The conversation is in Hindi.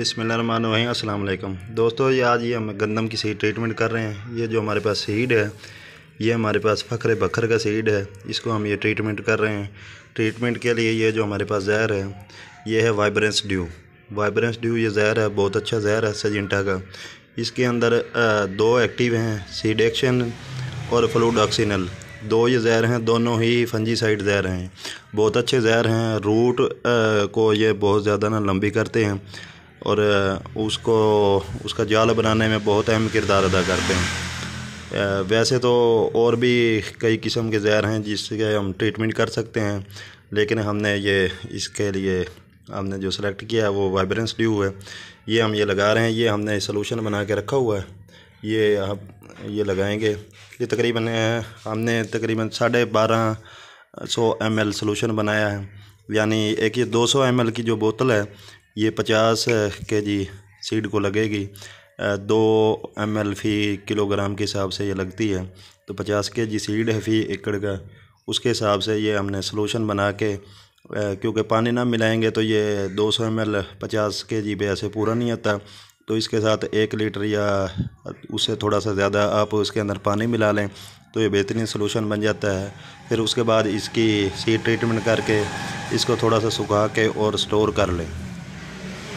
अस्सलाम वालेकुम दोस्तों ये आज ये हम गंदम की सीड ट्रीटमेंट कर रहे हैं ये जो हमारे पास सीड है ये हमारे पास फ़खरे बखर का सीड है इसको हम ये ट्रीटमेंट कर रहे हैं ट्रीटमेंट के लिए ये जो हमारे पास जहर है ये है वाइब्रेंस ड्यू वाइब्रेंस ड्यू ये जहर है बहुत अच्छा जहर है सजिंटा का इसके अंदर दो एक्टिव हैं सीडेक्शन और फ्लूडॉक्सिनल दो ये जहर हैं दोनों ही फंजी साइड जहर हैं बहुत अच्छे जहर हैं रूट को ये बहुत ज़्यादा ना लंबी करते हैं और उसको उसका जाल बनाने में बहुत अहम किरदार अदा करते हैं वैसे तो और भी कई किस्म के जहर हैं जिसके हम ट्रीटमेंट कर सकते हैं लेकिन हमने ये इसके लिए हमने जो सेलेक्ट किया है वो वाइब्रेंस ड्यू है ये हम ये लगा रहे हैं ये हमने सोलूशन बना के रखा हुआ है ये आप ये लगाएंगे ये तकरीबन हमने तकरीबन साढ़े बारह सौ एम एल सोलूशन बनाया है यानी एक ये दो सौ एम एल की जो बोतल है ये पचास के जी सीड को लगेगी दो एम एल फ़ी किलोग्राम के हिसाब से ये लगती है तो पचास के जी सीड है फ़ी एकड़ का उसके हिसाब से ये हमने सोलूशन बना के क्योंकि पानी ना मिलाएंगे तो ये दो सौ एम एल पचास के जी पे ऐसे पूरा नहीं आता तो इसके साथ एक लीटर या उससे थोड़ा सा ज़्यादा आप उसके अंदर पानी मिला लें तो ये बेहतरीन सोलूशन बन जाता है फिर उसके बाद इसकी सीड ट्रीटमेंट करके इसको थोड़ा सा सुखा के और स्टोर कर लें